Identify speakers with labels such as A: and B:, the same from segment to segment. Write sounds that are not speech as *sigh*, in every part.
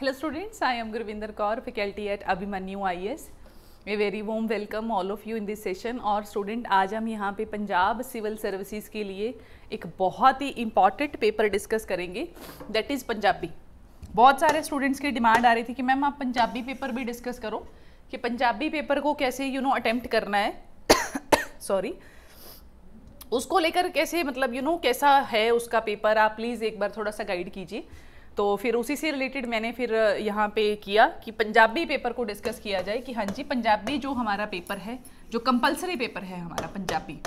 A: Hello students, I am Gurvinder Kaur, faculty at Abhimanyu IS. A very warm welcome all of you in this session और student आज हम यहाँ पे Punjab civil services के लिए एक बहुत ही इंपॉर्टेंट पेपर डिस्कस करेंगे दैट इज़ पंजाबी बहुत सारे स्टूडेंट्स की डिमांड आ रही थी कि मैम आप पंजाबी पेपर भी डिस्कस करो कि पंजाबी पेपर को कैसे यू नो अटैम्प्ट करना है सॉरी *coughs* उसको लेकर कैसे मतलब यू you नो know, कैसा है उसका पेपर आप प्लीज़ एक बार थोड़ा सा गाइड कीजिए तो फिर उसी से रिलेटेड मैंने फिर यहाँ पे किया कि पंजाबी पेपर को डिस्कस किया जाए कि हाँ जी पंजाबी जो हमारा पेपर है जो कंपलसरी पेपर है हमारा पंजाबी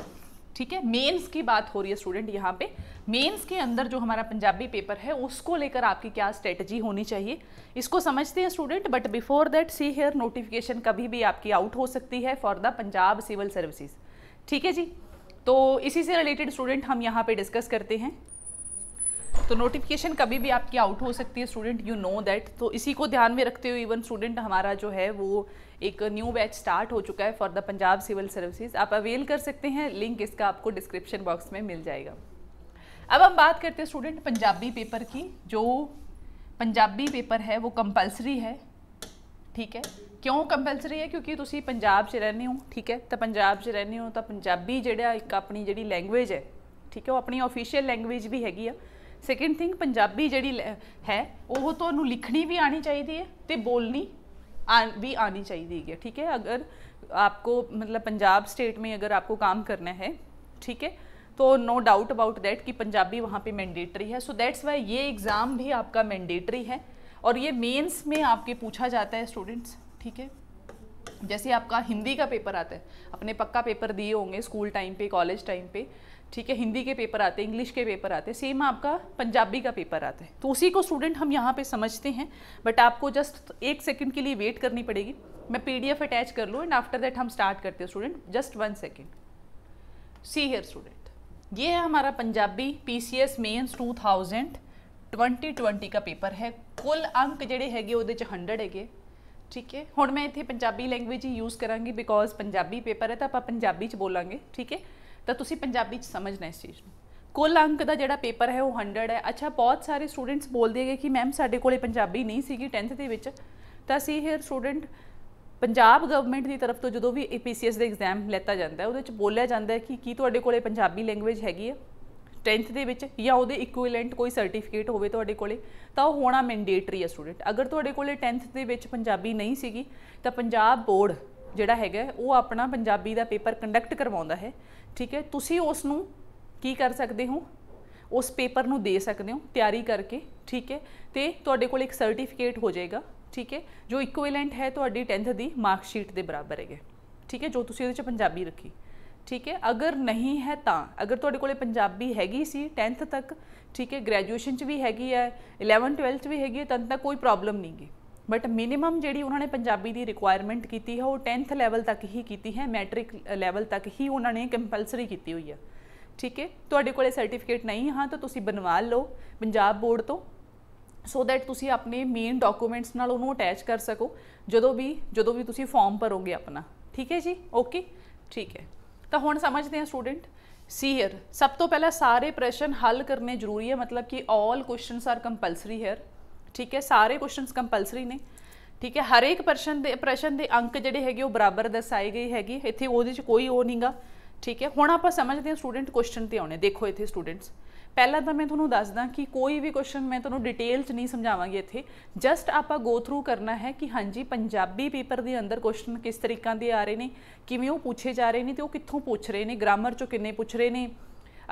A: ठीक है मेंस की बात हो रही है स्टूडेंट यहाँ पे मेंस के अंदर जो हमारा पंजाबी पेपर है उसको लेकर आपकी क्या स्ट्रेटजी होनी चाहिए इसको समझते हैं student but before that see here notification कभी भी आपकी आउट हो सकती है for the Punjab civil services ठीक है जी तो इसी से रिलेटेड स्टूडेंट हम यहाँ पे डिस्कस करते हैं तो नोटिफिकेशन कभी भी आपकी आउट हो सकती है स्टूडेंट यू नो दैट तो इसी को ध्यान में रखते हुए इवन स्टूडेंट हमारा जो है वो एक न्यू बैच स्टार्ट हो चुका है for the Punjab civil services आप अवेल कर सकते हैं लिंक इसका आपको डिस्क्रिप्शन बॉक्स में मिल जाएगा अब हम बात करते हैं स्टूडेंट पंजाबी पेपर की जो पंजाबी पेपर है वो कंपलसरी है ठीक है क्यों कंपलसरी है क्योंकि तुम पंजाब से रहने हो ठीक है तो पंजाब से रहने हो तो पंजाबी जड़ा एक अपनी जी लैंग्वेज है ठीक है वो अपनी ऑफिशियल लैंग्वेज भी हैगी है थिंग पंजाबी जी है वह तो लिखनी भी आनी चाहिए है तो बोलनी आ भी आनी चाहिए है ठीक है अगर आपको मतलब पंजाब स्टेट में अगर आपको काम करना है ठीक है तो नो डाउट अबाउट दैट कि पंजाबी वहाँ पे मैंडेटरी है सो दैट्स वाई ये एग्ज़ाम भी आपका मैंडेटरी है और ये मेंस में आपके पूछा जाता है स्टूडेंट्स ठीक है जैसे आपका हिंदी का पेपर आता है अपने पक्का पेपर दिए होंगे स्कूल टाइम पे कॉलेज टाइम पे ठीक है हिंदी के पेपर आते हैं इंग्लिश के पेपर आते हैं सेम आपका पंजाबी का पेपर आता है तो उसी को स्टूडेंट हम यहाँ पे समझते हैं बट आपको जस्ट एक सेकंड के लिए वेट करनी पड़ेगी मैं पीडीएफ अटैच कर लूँ एंड आफ्टर दैट हम स्टार्ट करते हैं student just one second see here student ये है हमारा Punjabi P C S mains two thousand twenty twenty का पेपर है कुल अंक जोड़े है हंड्रेड है ਠੀਕ ਹੈ ਹੁਣ ਮੈਂ ਇੱਥੇ ਪੰਜਾਬੀ ਲੈਂਗੁਏਜ ਹੀ ਯੂਜ਼ ਕਰਾਂਗੀ ਬਿਕੋਜ਼ ਪੰਜਾਬੀ ਪੇਪਰ ਹੈ ਤਾਂ ਆਪਾਂ ਪੰਜਾਬੀ ਚ ਬੋਲਾਂਗੇ ਠੀਕ ਹੈ ਤਾਂ ਤੁਸੀਂ ਪੰਜਾਬੀ ਚ ਸਮਝਣਾ ਇਸ ਚੀਜ਼ ਨੂੰ ਕੁੱਲ ਅੰਕ ਦਾ ਜਿਹੜਾ ਪੇਪਰ ਹੈ ਉਹ 100 ਹੈ ਅੱਛਾ ਬਹੁਤ ਸਾਰੇ ਸਟੂਡੈਂਟਸ ਬੋਲਦੇ ਹੈਗੇ ਕਿ ਮੈਮ ਸਾਡੇ ਕੋਲੇ ਪੰਜਾਬੀ ਨਹੀਂ ਸੀਗੀ 10th ਦੇ ਵਿੱਚ ਤਾਂ ਅਸੀਂ ਹੇਅਰ ਸਟੂਡੈਂਟ ਪੰਜਾਬ ਗਵਰਨਮੈਂਟ ਦੀ ਤਰਫ ਤੋਂ ਜਦੋਂ ਵੀ APCS ਦੇ ਐਗਜ਼ਾਮ ਲੈਤਾ ਜਾਂਦਾ ਹੈ ਉਹਦੇ ਵਿੱਚ ਬੋਲਿਆ ਜਾਂਦਾ ਹੈ ਕਿ ਕੀ ਤੁਹਾਡੇ ਕੋਲੇ ਪੰਜਾਬੀ ਲੈਂਗੁਏਜ ਹੈਗੀ ਹੈ 10th ਦੇ ਵਿੱਚ ਜਾਂ ਉਹਦੇ ਇਕੁਇਵਲੈਂਟ ਕੋਈ ਸਰਟੀਫਿਕੇਟ ਹੋਵੇ ਤੁਹਾਡੇ ਕੋਲੇ ਤਾਂ ਉਹ ਹੋਣਾ ਮੈਂਡੇਟਰੀ ਹੈ ਸਟੂਡੈਂਟ ਅਗਰ ਤੁਹਾਡੇ ਕੋਲੇ 10th ਦੇ ਵਿੱਚ ਪੰਜਾਬੀ ਨਹੀਂ ਸੀਗੀ ਤਾਂ ਪੰਜਾਬ ਬੋਰਡ ਜਿਹੜਾ ਹੈਗਾ ਉਹ ਆਪਣਾ ਪੰਜਾਬੀ ਦਾ ਪੇਪਰ ਕੰਡਕਟ ਕਰਵਾਉਂਦਾ ਹੈ ਠੀਕ ਹੈ ਤੁਸੀਂ ਉਸ ਨੂੰ ਕੀ ਕਰ ਸਕਦੇ ਹੋ ਉਸ ਪੇਪਰ ਨੂੰ ਦੇ ਸਕਦੇ ਹੋ ਤਿਆਰੀ ਕਰਕੇ ਠੀਕ ਹੈ ਤੇ ਤੁਹਾਡੇ ਕੋਲ ਇੱਕ ਸਰਟੀਫਿਕੇਟ ਹੋ ਜਾਏਗਾ ਠੀਕ ਹੈ ਜੋ ਇਕੁਇਵਲੈਂਟ ਹੈ ਤੁਹਾਡੀ 10th ਦੀ ਮਾਰਕਸ਼ੀਟ ਦੇ ਬਰਾਬਰ ਹੈਗੇ ਠੀਕ ਹੈ ਜੋ ਤੁਸੀਂ ਉਹਦੇ ਚ ਪੰਜਾਬੀ ਰੱਖੀ ਠੀਕ ਹੈ ਅਗਰ ਨਹੀਂ ਹੈ ਤਾਂ ਅਗਰ ਤੁਹਾਡੇ ਕੋਲੇ ਪੰਜਾਬੀ ਹੈਗੀ ਸੀ 10th ਤੱਕ ਠੀਕ ਹੈ ਗ੍ਰੈਜੂਏਸ਼ਨ ਚ ਵੀ ਹੈਗੀ ਹੈ 11 12th ਵੀ ਹੈਗੀ ਹੈ ਤਦ ਤੱਕ ਕੋਈ ਪ੍ਰੋਬਲਮ ਨਹੀਂਗੀ ਬਟ ਮਿਨੀਮਮ ਜਿਹੜੀ ਉਹਨਾਂ ਨੇ ਪੰਜਾਬੀ ਦੀ ਰਿਕੁਆਇਰਮੈਂਟ ਕੀਤੀ ਹੈ ਉਹ 10th ਲੈਵਲ ਤੱਕ ਹੀ ਕੀਤੀ ਹੈ ਮੈਟ੍ਰਿਕ ਲੈਵਲ ਤੱਕ ਹੀ ਉਹਨਾਂ ਨੇ ਕੰਪਲਸਰੀ ਕੀਤੀ ਹੋਈ ਹੈ ਠੀਕ ਹੈ ਤੁਹਾਡੇ ਕੋਲੇ ਸਰਟੀਫਿਕੇਟ ਨਹੀਂ ਹਾਂ ਤਾਂ ਤੁਸੀਂ ਬਣਵਾ ਲਓ ਪੰਜਾਬ ਬੋਰਡ ਤੋਂ ਸੋ ਦੈਟ ਤੁਸੀਂ ਆਪਣੇ ਮੇਨ ਡਾਕੂਮੈਂਟਸ ਨਾਲ ਉਹਨੂੰ ਅਟੈਚ ਕਰ ਸਕੋ ਜਦੋਂ ਵੀ ਜਦੋਂ ਵੀ ਤੁਸੀਂ ਫਾਰਮ ਭਰੋਗੇ ਆਪਣਾ ਠੀਕ ਹੈ ਜੀ ਓਕੇ ਠੀਕ ਹੈ ਤਾਂ ਹੁਣ ਸਮਝਦੇ ਹਾਂ ਸਟੂਡੈਂਟ ਸੀ ਹੇਅਰ ਸਭ ਤੋਂ ਪਹਿਲਾਂ ਸਾਰੇ ਪ੍ਰਸ਼ਨ ਹੱਲ ਕਰਨੇ ਜ਼ਰੂਰੀ ਹੈ ਮਤਲਬ ਕਿ all questions are compulsory here ਠੀਕ ਹੈ ਸਾਰੇ ਕੁਐਸਚਨਸ ਕੰਪਲਸਰੀ ਨੇ ਠੀਕ ਹੈ ਹਰ ਇੱਕ ਪ੍ਰਸ਼ਨ ਦੇ ਪ੍ਰਸ਼ਨ ਦੇ ਅੰਕ ਜਿਹੜੇ ਹੈਗੇ ਉਹ ਬਰਾਬਰ ਦੱਸਾਈ ਗਈ ਹੈਗੀ ਇੱਥੇ ਉਹਦੇ 'ਚ ਕੋਈ ਉਹ ਨਹੀਂਗਾ ਠੀਕ ਹੈ ਹੁਣ ਆਪਾਂ ਸਮਝਦੇ ਹਾਂ ਸਟੂਡੈਂਟ ਕੁਐਸਚਨ ਤੇ ਆਉਣੇ ਦੇਖੋ ਇੱਥੇ ਸਟੂਡੈਂਟਸ ਪਹਿਲਾਂ ਤਾਂ ਮੈਂ ਤੁਹਾਨੂੰ ਦੱਸਦਾ ਕਿ ਕੋਈ ਵੀ ਕੁਐਸਚਨ ਮੈਂ ਤੁਹਾਨੂੰ ਡਿਟੇਲ 'ਚ ਨਹੀਂ ਸਮਝਾਵਾਂਗੀ ਇੱਥੇ ਜਸਟ ਆਪਾਂ ਗੋ ਥਰੂ ਕਰਨਾ ਹੈ ਕਿ ਹਾਂਜੀ ਪੰਜਾਬੀ ਪੇਪਰ ਦੇ ਅੰਦਰ ਕੁਐਸਚਨ ਕਿਸ ਤਰੀਕਾਂ ਦੇ ਆ ਰਹੇ ਨੇ ਕਿਵੇਂ ਉਹ ਪੁੱਛੇ ਜਾ ਰਹੇ ਨੇ ਤੇ ਉਹ ਕਿੱਥੋਂ ਪੁੱਛ ਰਹੇ ਨੇ ਗ੍ਰਾਮਰ 'ਚੋਂ ਕਿੰਨੇ ਪੁੱਛ ਰਹੇ ਨੇ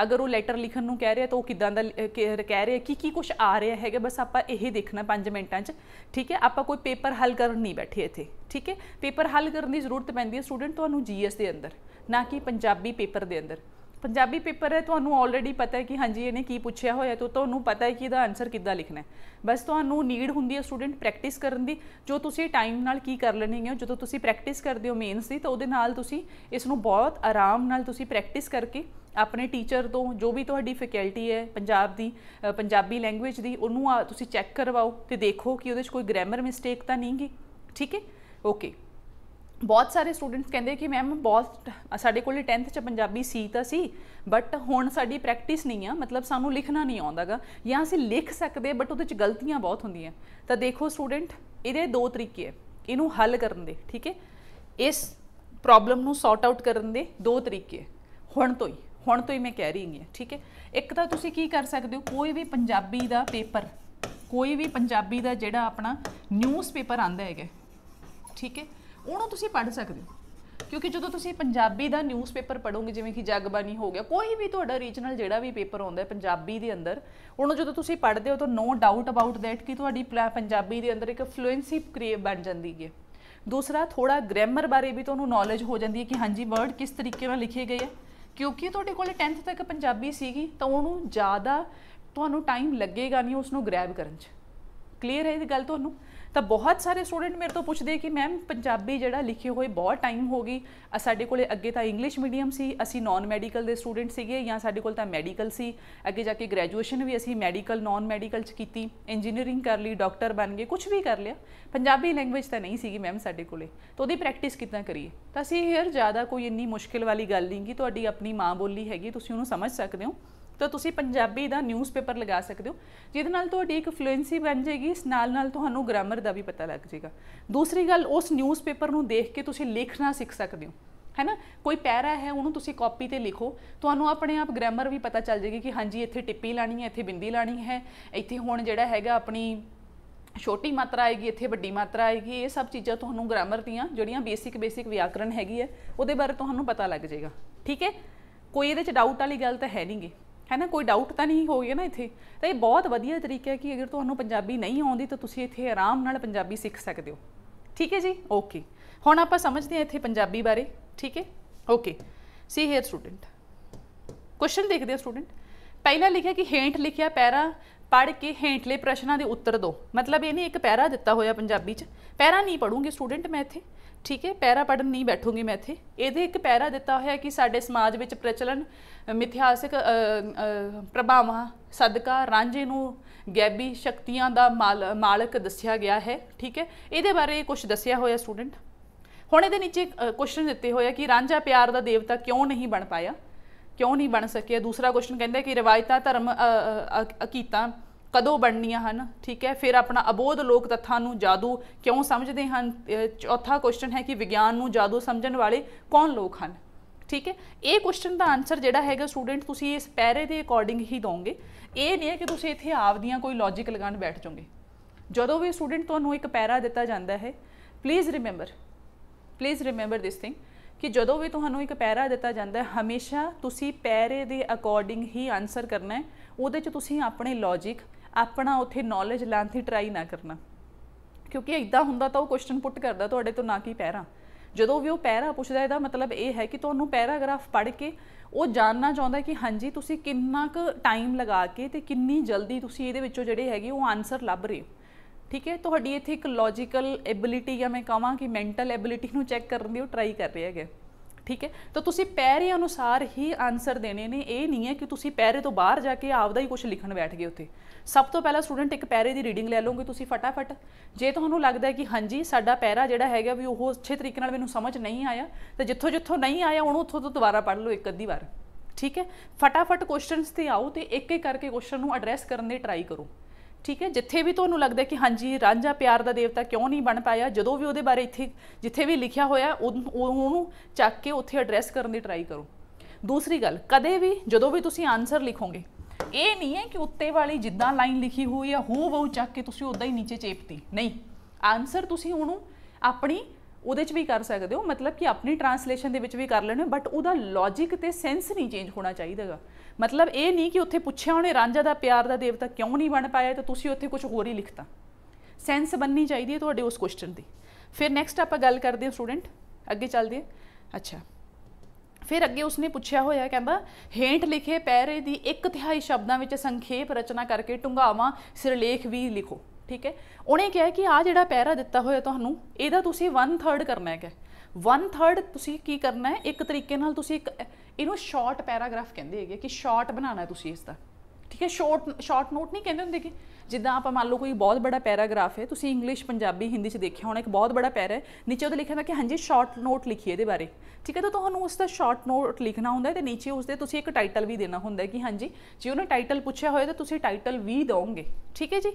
A: ਅਗਰ ਉਹ ਲੈਟਰ ਲਿਖਣ ਨੂੰ ਕਹਿ ਰਿਹਾ ਤਾਂ ਉਹ ਕਿਦਾਂ ਦਾ ਕਹਿ ਰਿਹਾ ਕੀ ਕੀ ਕੁਝ ਆ ਰਿਹਾ ਹੈਗਾ ਬਸ ਆਪਾਂ ਇਹ ਦੇਖਣਾ 5 ਮਿੰਟਾਂ 'ਚ ਠੀਕ ਹੈ ਆਪਾਂ ਕੋਈ ਪੇਪਰ ਹੱਲ ਕਰਨ ਨਹੀਂ ਬੈਠੇ ਇੱਥੇ ਠੀਕ ਹੈ ਪੇਪਰ ਹੱਲ ਕਰਨ ਦੀ ਜ਼ਰੂਰਤ ਪੈਂਦੀ ਹੈ ਸਟੂਡੈਂਟ ਤੁਹਾਨੂੰ ਜੀਐਸ ਦੇ ਅੰਦਰ ਨਾ ਕਿ ਪੰਜਾਬੀ ਪੇਪਰ ਦੇ ਅੰਦਰ ਪੰਜਾਬੀ ਪੇਪਰ ਹੈ ਤੁਹਾਨੂੰ ਆਲਰੇਡੀ ਪਤਾ ਹੈ ਕਿ ਹਾਂਜੀ ਇਹਨੇ ਕੀ ਪੁੱਛਿਆ ਹੋਇਆ ਤੋ ਤੁਹਾਨੂੰ ਪਤਾ ਹੈ ਕਿ ਇਹਦਾ ਆਨਸਰ ਕਿੱਦਾਂ ਲਿਖਣਾ ਹੈ ਬਸ ਤੁਹਾਨੂੰ ਨੀਡ ਹੁੰਦੀ ਹੈ ਸਟੂਡੈਂਟ ਪ੍ਰੈਕਟਿਸ ਕਰਨ ਦੀ ਜੋ ਤੁਸੀਂ ਟਾਈਮ ਨਾਲ ਕੀ ਕਰ ਲੈਣੇ ਹੋ ਜਦੋਂ ਤੁਸੀਂ ਪ੍ਰੈਕਟਿਸ ਕਰਦੇ ਹੋ ਮੇਨਸ ਦੀ ਤਾਂ ਉਹਦੇ ਨਾਲ ਤੁਸੀਂ ਇਸ ਨੂੰ ਬਹੁਤ ਆਰਾਮ ਨਾਲ ਤੁਸੀਂ ਪ੍ਰੈਕਟਿਸ ਕਰਕੇ ਆਪਣੇ ਟੀਚਰ ਤੋਂ ਜੋ ਵੀ ਤੁਹਾਡੀ ਫੈਕਲਟੀ ਹੈ ਪੰਜਾਬ ਦੀ ਪੰਜਾਬੀ ਲੈਂਗੁਏਜ ਦੀ ਉਹਨੂੰ ਤੁਸੀਂ ਚੈੱਕ ਕਰਵਾਓ ਤੇ ਦੇਖੋ ਕਿ ਉਹਦੇ ਵਿੱਚ ਕੋਈ ਗ੍ਰਾਮਰ ਮਿਸਟੇਕ ਤਾਂ ਨਹੀਂ ਗਈ ਠੀਕ ਹੈ ਓਕੇ ਬਹੁਤ ਸਾਰੇ ਸਟੂਡੈਂਟਸ ਕਹਿੰਦੇ ਕਿ ਮੈਮ ਬਹੁਤ ਸਾਡੇ ਕੋਲੇ 10th ਚ ਪੰਜਾਬੀ ਸੀ ਤਾਂ ਸੀ ਬਟ ਹੁਣ ਸਾਡੀ ਪ੍ਰੈਕਟਿਸ ਨਹੀਂ ਆ ਮਤਲਬ ਸਾਨੂੰ ਲਿਖਣਾ ਨਹੀਂ ਆਉਂਦਾਗਾ ਜਾਂ ਅਸੀਂ ਲਿਖ ਸਕਦੇ ਬਟ ਉਹਦੇ ਚ ਗਲਤੀਆਂ ਬਹੁਤ ਹੁੰਦੀਆਂ ਤਾਂ ਦੇਖੋ ਸਟੂਡੈਂਟ ਇਹਦੇ ਦੋ ਤਰੀਕੇ ਹੈ ਇਹਨੂੰ ਹੱਲ ਕਰਨ ਦੇ ਠੀਕ ਹੈ ਇਸ ਪ੍ਰੋਬਲਮ ਨੂੰ ਸੌਟ ਆਊਟ ਕਰਨ ਦੇ ਦੋ ਤਰੀਕੇ ਹੁਣ ਤੋਂ ਹੀ ਹੁਣ ਤੋਂ ਹੀ ਮੈਂ ਕਹਿ ਰਹੀ ਹਾਂ ਠੀਕ ਹੈ ਇੱਕ ਤਾਂ ਤੁਸੀਂ ਕੀ ਕਰ ਸਕਦੇ ਹੋ ਕੋਈ ਵੀ ਪੰਜਾਬੀ ਦਾ ਪੇਪਰ ਕੋਈ ਵੀ ਪੰਜਾਬੀ ਦਾ ਜਿਹੜਾ ਆਪਣਾ ਨਿਊਜ਼ਪੇਪਰ ਆਂਦਾ ਹੈਗਾ ਠੀਕ ਹੈ ਉਹਨੂੰ ਤੁਸੀਂ ਪੜ੍ਹ ਸਕਦੇ ਹੋ ਕਿਉਂਕਿ ਜਦੋਂ ਤੁਸੀਂ ਪੰਜਾਬੀ ਦਾ ਨਿਊਜ਼ਪੇਪਰ ਪੜੋਗੇ ਜਿਵੇਂ ਕਿ ਜਗਬਾਣੀ ਹੋ ਗਿਆ ਕੋਈ ਵੀ ਤੁਹਾਡਾ ਰੀਜਨਲ ਜਿਹੜਾ ਵੀ ਪੇਪਰ ਆਉਂਦਾ ਹੈ ਪੰਜਾਬੀ ਦੇ ਅੰਦਰ ਉਹਨੂੰ ਜਦੋਂ ਤੁਸੀਂ ਪੜ੍ਹਦੇ ਹੋ ਤਾਂ ਨੋ ਡਾਊਟ ਅਬਾਊਟ ਥੈਟ ਕਿ ਤੁਹਾਡੀ ਪੰਜਾਬੀ ਦੇ ਅੰਦਰ ਇੱਕ ਫਲੂਐਂਸੀ ਕ੍ਰੀਏ ਬਣ ਜਾਂਦੀ ਹੈ ਦੂਸਰਾ ਥੋੜਾ ਗ੍ਰਾਮਰ ਬਾਰੇ ਵੀ ਤੁਹਾਨੂੰ ਨੌਲੇਜ ਹੋ ਜਾਂਦੀ ਹੈ ਕਿ ਹਾਂਜੀ ਵਰਡ ਕਿਸ ਤਰੀਕੇ ਨਾਲ ਲਿਖੇ ਗਏ ਆ ਕਿਉਂਕਿ ਤੁਹਾਡੇ ਕੋਲ 10th ਤੱਕ ਪੰਜਾਬੀ ਸੀਗੀ ਤਾਂ ਉਹਨੂੰ ਜ਼ਿਆਦਾ ਤੁਹਾਨੂੰ ਟਾਈਮ ਲੱਗੇਗਾ ਨਹੀਂ ਉਸ ਨੂੰ ਗ੍ਰੈਬ ਕਰਨ 'ਚ ਕਲੀਅਰ ਹੈ ਇਹ ਗੱਲ ਤੁਹਾਨੂੰ ਤਾਂ ਬਹੁਤ ਸਾਰੇ ਸਟੂਡੈਂਟ ਮੇਰੇ ਤੋਂ ਪੁੱਛਦੇ ਕਿ ਮੈਮ ਪੰਜਾਬੀ ਜਿਹੜਾ ਲਿਖੇ ਹੋਏ ਬਹੁਤ ਟਾਈਮ ਹੋ ਗਈ ਸਾਡੇ ਕੋਲੇ ਅੱਗੇ ਤਾਂ ਇੰਗਲਿਸ਼ ਮੀਡੀਅਮ ਸੀ ਅਸੀਂ ਨਾਨ ਮੈਡੀਕਲ ਦੇ ਸਟੂਡੈਂਟ ਸੀਗੇ ਜਾਂ ਸਾਡੇ ਕੋਲ ਤਾਂ ਮੈਡੀਕਲ ਸੀ ਅੱਗੇ ਜਾ ਕੇ ਗ੍ਰੈਜੂਏਸ਼ਨ ਵੀ ਅਸੀਂ ਮੈਡੀਕਲ ਨਾਨ ਮੈਡੀਕਲ ਚ ਕੀਤੀ ਇੰਜੀਨੀਅਰਿੰਗ ਕਰ ਲਈ ਡਾਕਟਰ ਬਣ ਗਏ ਕੁਝ ਵੀ ਕਰ ਲਿਆ ਪੰਜਾਬੀ ਲੈਂਗੁਏਜ ਤਾਂ ਨਹੀਂ ਸੀਗੀ ਮੈਮ ਸਾਡੇ ਕੋਲੇ ਤਾਂ ਉਹਦੀ ਪ੍ਰੈਕਟਿਸ ਕਿਦਾਂ ਕਰੀਏ ਤਾਂ ਅਸੀਂ ਯਾਰ ਜ਼ਿਆਦਾ ਕੋਈ ਇੰਨੀ ਮੁਸ਼ਕਿਲ ਵਾਲੀ ਗੱਲ ਨਹੀਂ ਕਿ ਤੁਹਾਡੀ ਆਪਣੀ ਮਾਂ ਬੋਲੀ ਹੈਗੀ ਤੁਸੀਂ ਉਹਨੂੰ ਸਮਝ ਸਕਦੇ ਹੋ ਤਾਂ ਤੁਸੀਂ ਪੰਜਾਬੀ ਦਾ ਨਿਊਜ਼ਪੇਪਰ ਲਗਾ ਸਕਦੇ ਹੋ ਜਿਹਦੇ ਨਾਲ ਤੁਹਾਡੀ ਇੱਕ ਫਲੂਐਂਸੀ ਬਣ ਜਾਏਗੀ ਇਸ ਨਾਲ ਨਾਲ ਤੁਹਾਨੂੰ ਗ੍ਰਾਮਰ ਦਾ ਵੀ ਪਤਾ ਲੱਗ ਜਾਏਗਾ ਦੂਸਰੀ ਗੱਲ ਉਸ ਨਿਊਜ਼ਪੇਪਰ ਨੂੰ ਦੇਖ ਕੇ ਤੁਸੀਂ ਲਿਖਣਾ ਸਿੱਖ ਸਕਦੇ ਹੋ ਹੈ ਨਾ ਕੋਈ ਪੈਰਾ ਹੈ ਉਹਨੂੰ ਤੁਸੀਂ ਕਾਪੀ ਤੇ ਲਿਖੋ ਤੁਹਾਨੂੰ ਆਪਣੇ ਆਪ ਗ੍ਰਾਮਰ ਵੀ ਪਤਾ ਚੱਲ ਜਾਏਗੀ ਕਿ ਹਾਂਜੀ ਇੱਥੇ ਟਿੱਪੀ ਲਾਣੀ ਹੈ ਇੱਥੇ ਬਿੰਦੀ ਲਾਣੀ ਹੈ ਇੱਥੇ ਹੁਣ ਜਿਹੜਾ ਹੈਗਾ ਆਪਣੀ ਛੋਟੀ ਮਾਤਰਾ ਆਏਗੀ ਇੱਥੇ ਵੱਡੀ ਮਾਤਰਾ ਆਏਗੀ ਇਹ ਸਭ ਚੀਜ਼ਾਂ ਤੁਹਾਨੂੰ ਗ੍ਰਾਮਰ ਦੀਆਂ ਜਿਹੜੀਆਂ ਬੇਸਿਕ ਬੇਸਿਕ ਵਿਆਕਰਣ ਹੈਗੀ ਹੈ ਉਹਦੇ ਬਾਰੇ ਤੁਹਾਨੂੰ ਪਤਾ ਲੱਗ ਜਾਏਗਾ ਠੀਕ ਹੈ ਕੋਈ ਇਹਦੇ ਚ ਡਾਊਟ ਵਾਲੀ ਗੱਲ ਤਾਂ ਹੈ ਨਹੀਂਗੀ ਹੈ ਨਾ ਕੋਈ ਡਾਊਟ ਤਾਂ ਨਹੀਂ ਹੋ ਗਿਆ ਨਾ ਇੱਥੇ ਤਾਂ ਇਹ ਬਹੁਤ ਵਧੀਆ ਤਰੀਕਾ ਹੈ ਕਿ ਅਗਰ ਤੁਹਾਨੂੰ ਪੰਜਾਬੀ ਨਹੀਂ ਆਉਂਦੀ ਤਾਂ ਤੁਸੀਂ ਇੱਥੇ ਆਰਾਮ ਨਾਲ ਪੰਜਾਬੀ ਸਿੱਖ ਸਕਦੇ ਹੋ ਠੀਕ ਹੈ ਜੀ ਓਕੇ ਹੁਣ ਆਪਾਂ ਸਮਝਦੇ ਹਾਂ ਇੱਥੇ ਪੰਜਾਬੀ ਬਾਰੇ ਠੀਕ ਹੈ okay see here student question ਦੇਖਦੇ ਹਾਂ ਸਟੂਡੈਂਟ ਪਹਿਲਾ ਲਿਖਿਆ ਕਿ ਹੇਂਟ ਲਿਖਿਆ ਪੈਰਾ ਪੜ ਕੇ ਹੇਠਲੇ ਪ੍ਰਸ਼ਨਾਂ ਦੇ ਉੱਤਰ ਦਿਓ ਮਤਲਬ ਇਹ ਨਹੀਂ ਇੱਕ ਪੈਰਾ ਦਿੱਤਾ ਹੋਇਆ ਪੰਜਾਬੀ 'ਚ ਪੈਰਾ ਨਹੀਂ ਪੜੂੰਗੀ ਸਟੂਡੈਂਟ ਮੈਂ ਇੱਥੇ ਠੀਕ ਹੈ ਪੈਰਾ ਪੜਨ ਨਹੀਂ ਬੈਠੂਗੀ ਮੈਂ ਇੱਥੇ ਇਹਦੇ ਇੱਕ ਪੈਰਾ ਦਿੱਤਾ ਹੋਇਆ ਕਿ ਸਾਡੇ ਸਮਾਜ ਵਿੱਚ ਪ੍ਰਚਲਨ ਮਿਥਿਹਾਸਿਕ ਪ੍ਰਭਾਵਾਂ ਸਦਕਾ ਰਾਂਝੇ ਨੂੰ ਗੈਬੀ ਸ਼ਕਤੀਆਂ ਦਾ ਮਾਲਕ ਦੱਸਿਆ ਗਿਆ ਹੈ ਠੀਕ ਹੈ ਇਹਦੇ ਬਾਰੇ ਕੁਝ ਦੱਸਿਆ ਹੋਇਆ ਸਟੂਡੈਂਟ ਹੁਣ ਇਹਦੇ ਨੀਚੇ ਕੁਐਸਚਨ ਦਿੱਤੇ ਹੋਇਆ ਕਿ ਰਾਂਝਾ ਪਿਆਰ ਦਾ ਦੇਵਤਾ ਕਿਉਂ ਨਹੀਂ ਬਣ ਪਾਇਆ ਕਿਉਂ ਨਹੀਂ ਬਣ ਸਕਿਆ ਦੂਸਰਾ ਕੁਐਸਚਨ ਕਹਿੰਦਾ ਕਿ ਰਵਾਇਤਾਂ ਧਰਮ ਅਕੀਤਾਂ ਕਦੋਂ ਬਣਨੀਆਂ ਹਨ ਠੀਕ ਹੈ ਫਿਰ ਆਪਣਾ ਅਬੋਧ ਲੋਕ ਤੱਥਾਂ ਨੂੰ ਜਾਦੂ ਕਿਉਂ ਸਮਝਦੇ ਹਨ ਚੌਥਾ ਕੁਐਸਚਨ ਹੈ ਕਿ ਵਿਗਿਆਨ ਨੂੰ ਜਾਦੂ ਸਮਝਣ ਵਾਲੇ ਕੌਣ ਲੋਕ ਹਨ ਠੀਕ ਹੈ ਇਹ ਕੁਐਸਚਨ ਦਾ ਆਨਸਰ ਜਿਹੜਾ ਹੈਗਾ ਸਟੂਡੈਂਟ ਤੁਸੀਂ ਇਸ ਪੈਰੇ ਦੇ ਅਕੋਰਡਿੰਗ ਹੀ ਦੋਗੇ ਇਹ ਨਹੀਂ ਹੈ ਕਿ ਤੁਸੀਂ ਇੱਥੇ ਆਪਦੀਆਂ ਕੋਈ ਲੌਜੀਕ ਲਗਾਣ ਬੈਠ ਜਾਓਗੇ ਜਦੋਂ ਵੀ ਸਟੂਡੈਂਟ ਤੁਹਾਨੂੰ ਇੱਕ ਪੈਰਾ ਦਿੱਤਾ ਜਾਂਦਾ ਹੈ please remember please remember this thing ਕਿ ਜਦੋਂ ਵੀ ਤੁਹਾਨੂੰ ਇੱਕ ਪੈਰਾ ਦਿੱਤਾ ਜਾਂਦਾ ਹੈ ਹਮੇਸ਼ਾ ਤੁਸੀਂ ਪੈਰੇ ਦੇ ਅਕੋਰਡਿੰਗ ਹੀ ਆਨਸਰ ਕਰਨਾ ਹੈ ਉਹਦੇ 'ਚ ਤੁਸੀਂ ਆਪਣੇ ਲੌਜੀਕ ਆਪਣਾ ਉੱਥੇ ਨੌਲੇਜ ਲੈਣ ਦੀ ਟਰਾਈ ਨਾ ਕਰਨਾ ਕਿਉਂਕਿ ਇਦਾਂ ਹੁੰਦਾ ਤਾਂ ਉਹ ਕੁਐਸਚਨ ਪੁੱਟ ਕਰਦਾ ਤੁਹਾਡੇ ਤੋਂ ਨਾ ਕਿ ਪੈਰਾ ਜਦੋਂ ਵੀ ਉਹ ਪੈਰਾ ਪੁੱਛਦਾ ਇਹਦਾ ਮਤਲਬ ਇਹ ਹੈ ਕਿ ਤੁਹਾਨੂੰ ਪੈਰਾਗ੍ਰਾਫ ਪੜ੍ਹ ਕੇ ਉਹ ਜਾਣਨਾ ਚਾਹੁੰਦਾ ਕਿ ਹਾਂਜੀ ਤੁਸੀਂ ਕਿੰਨਾ ਕੁ ਟਾਈਮ ਲਗਾ ਕੇ ਤੇ ਕਿੰਨੀ ਜਲਦੀ ਤੁਸੀਂ ਇਹਦੇ ਵਿੱਚੋਂ ਜਿਹੜੇ ਹੈਗੇ ਉਹ ਆਨਸਰ ਲੱਭ ਰਹੇ ਹੋ ਠੀਕ ਹੈ ਤੁਹਾਡੀ ਇੱਥੇ ਇੱਕ ਲੌਜੀਕਲ ਐਬਿਲਿਟੀ ਜਾਂ ਮੈਂ ਕਹਾਂ ਕਿ ਮੈਂਟਲ ਐਬਿਲਿਟੀ ਨੂੰ ਚੈੱਕ ਕਰਨ ਦੀ ਉਹ ਟਰਾਈ ਕਰ ਰਹੇ ਹੈਗੇ ਠੀਕ ਹੈ ਤਾਂ ਤੁਸੀਂ ਪੈਰੇ ਅਨੁਸਾਰ ਹੀ ਆਨਸਰ ਦੇਣੇ ਨੇ ਇਹ ਨਹੀਂ ਹੈ ਕਿ ਤੁਸੀਂ ਪੈਰੇ ਤੋਂ ਬਾਹਰ ਜਾ ਕੇ ਆਪਦਾ ਹੀ ਕੁਝ ਲਿਖਣ ਬੈਠ ਗਏ ਉੱਥੇ ਸਭ ਤੋਂ ਪਹਿਲਾਂ ਸਟੂਡੈਂਟ ਇੱਕ ਪੈਰੇ ਦੀ ਰੀਡਿੰਗ ਲੈ ਲਓਗੇ ਤੁਸੀਂ ਫਟਾਫਟ ਜੇ ਤੁਹਾਨੂੰ ਲੱਗਦਾ ਹੈ ਕਿ ਹਾਂਜੀ ਸਾਡਾ ਪੈਰਾ ਜਿਹੜਾ ਹੈਗਾ ਵੀ ਉਹ ਅੱਛੇ ਤਰੀਕੇ ਨਾਲ ਮੈਨੂੰ ਸਮਝ ਨਹੀਂ ਆਇਆ ਤਾਂ ਜਿੱਥੋਂ ਜਿੱਥੋਂ ਨਹੀਂ ਆਇਆ ਉਹਨੂੰ ਉੱਥੋਂ ਤੋਂ ਦੁਬਾਰਾ ਪੜ੍ਹ ਲਓ ਇੱਕ ਅੱਧੀ ਵਾਰ ਠੀਕ ਹੈ ਫਟਾਫਟ ਕੁਐਸਚਨਸ ਤੇ ਆਓ ਤੇ ਇੱਕ ਇੱਕ ਕਰਕੇ ਕੁਐਸਚਨ ਨੂੰ ਐਡਰੈਸ ਕਰਨ ਦੀ ਟਰਾਈ ਕਰੋ ਠੀਕ ਹੈ ਜਿੱਥੇ ਵੀ ਤੁਹਾਨੂੰ ਲੱਗਦਾ ਕਿ ਹਾਂਜੀ ਰਾਂਝਾ ਪਿਆਰ ਦਾ ਦੇਵਤਾ ਕਿਉਂ ਨਹੀਂ ਬਣ ਪਾਇਆ ਜਦੋਂ ਵੀ ਉਹਦੇ ਬਾਰੇ ਇੱਥੇ ਜਿੱਥੇ ਵੀ ਲਿਖਿਆ ਹੋਇਆ ਉਹਨੂੰ ਚੱਕ ਕੇ ਉੱਥੇ ਐਡਰੈਸ ਕਰਨ ਦੀ ਟਰਾਈ ਕਰੋ ਦੂਸਰੀ ਗੱਲ ਕਦੇ ਵੀ ਜਦੋਂ ਵੀ ਤੁਸੀਂ ਆਨਸਰ ਲਿਖੋਗੇ ਇਹ ਨਹੀਂ ਹੈ ਕਿ ਉੱਤੇ ਵਾਲੀ ਜਿੱਦਾਂ ਲਾਈਨ ਲਿਖੀ ਹੋਈ ਹੈ ਹੂ ਬਹੁ ਚੱਕ ਕੇ ਤੁਸੀਂ ਉਦਾਂ ਹੀ ਨੀਚੇ ਚੇਪਤੀ ਨਹੀਂ ਆਨਸਰ ਤੁਸੀਂ ਉਹਨੂੰ ਆਪਣੀ ਉਹਦੇ 'ਚ ਵੀ ਕਰ ਸਕਦੇ ਹੋ ਮਤਲਬ ਕਿ ਆਪਣੀ ਟਰਾਂਸਲੇਸ਼ਨ ਦੇ ਵਿੱਚ ਵੀ ਕਰ ਲੈਣਾ ਬਟ ਉਹਦਾ ਲੌਜੀਕ ਤੇ ਸੈਂਸ ਨਹੀਂ ਚੇਂਜ ਹੋਣਾ ਚਾਹੀਦਾਗਾ ਮਤਲਬ ਇਹ ਨਹੀਂ ਕਿ ਉੱਥੇ ਪੁੱਛਿਆ ਉਹਨੇ ਰਾਂਝਾ ਦਾ ਪਿਆਰ ਦਾ ਦੇਵਤਾ ਕਿਉਂ ਨਹੀਂ ਬਣ ਪਾਇਆ ਤਾਂ ਤੁਸੀਂ ਉੱਥੇ ਕੁਝ ਹੋਰ ਹੀ ਲਿਖਤਾ ਸੈਂਸ ਬੰਨੀ ਚਾਹੀਦੀ ਹੈ ਤੁਹਾਡੇ ਉਸ ਕੁਐਸਚਨ ਦੀ ਫਿਰ ਨੈਕਸਟ ਆਪਾਂ ਗੱਲ ਕਰਦੇ ਹਾਂ ਸਟੂਡੈਂਟ ਅੱਗੇ ਚੱਲਦੇ ਹਾਂ ਅੱਛਾ ਫਿਰ ਅੱਗੇ ਉਸਨੇ ਪੁੱਛਿਆ ਹੋਇਆ ਕਹਿੰਦਾ ਹੇਂਟ ਲਿਖੇ ਪੈਰੇ ਦੀ ਇੱਕ ਤਿਹਾਈ ਸ਼ਬਦਾਂ ਵਿੱਚ ਸੰਖੇਪ ਰਚਨਾ ਕਰਕੇ ਟੁੰਗਾਵਾਂ ਸਿਰਲੇਖ ਵੀ ਲਿਖੋ ਠੀਕ ਹੈ ਉਹਨੇ ਕਿਹਾ ਕਿ ਆ ਜਿਹੜਾ ਪੈਰਾ ਦਿੱਤਾ ਹੋਇਆ ਤੁਹਾਨੂੰ ਇਹਦਾ ਤੁਸੀਂ 1/3 ਕਰਨਾ ਹੈਗਾ 1/3 ਤੁਸੀਂ ਕੀ ਕਰਨਾ ਹੈ ਇੱਕ ਤਰੀਕੇ ਨਾਲ ਤੁਸੀਂ ਇੱਕ ਇਹਨੂੰ ਸ਼ਾਰਟ ਪੈਰਾਗ੍ਰਾਫ ਕਹਿੰਦੇ ਹੈਗੇ ਕਿ ਸ਼ਾਰਟ ਬਣਾਉਣਾ ਤੁਸੀਂ ਇਸ ਦਾ ਠੀਕ ਹੈ ਸ਼ਾਰਟ ਸ਼ਾਰਟ ਨੋਟ ਨਹੀਂ ਕਹਿੰਦੇ ਹੁੰਦੇ ਕਿ ਜਿੱਦਾਂ ਆਪਾਂ ਮੰਨ ਲਓ ਕੋਈ ਬਹੁਤ ਬੜਾ ਪੈਰਾਗ੍ਰਾਫ ਹੈ ਤੁਸੀਂ ਇੰਗਲਿਸ਼ ਪੰਜਾਬੀ ਹਿੰਦੀ ਚ ਦੇਖਿਆ ਹੋਣਾ ਇੱਕ ਬਹੁਤ ਬੜਾ ਪੈਰਾ ਹੈ ਨੀਚੇ ਉਹਦੇ ਲਿਖਿਆ ਹੁੰਦਾ ਕਿ ਹਾਂਜੀ ਸ਼ਾਰਟ ਨੋਟ ਲਿਖੀਏ ਇਹਦੇ ਬਾਰੇ ਠੀਕ ਹੈ ਤਾਂ ਤੁਹਾਨੂੰ ਉਸ ਦਾ ਸ਼ਾਰਟ ਨੋਟ ਲਿਖਣਾ ਹੁੰਦਾ ਤੇ ਨੀਚੇ ਉਸ ਦੇ ਤੁਸੀਂ ਇੱਕ ਟਾਈਟਲ ਵੀ ਦੇਣਾ ਹੁੰਦਾ ਕਿ ਹਾਂਜੀ ਜੇ ਉਹਨੇ ਟਾਈਟਲ ਪੁੱਛਿਆ ਹੋਇਆ ਤਾਂ ਤੁਸੀਂ ਟਾਈਟਲ ਵੀ ਦੋਗੇ ਠੀਕ ਹੈ ਜੀ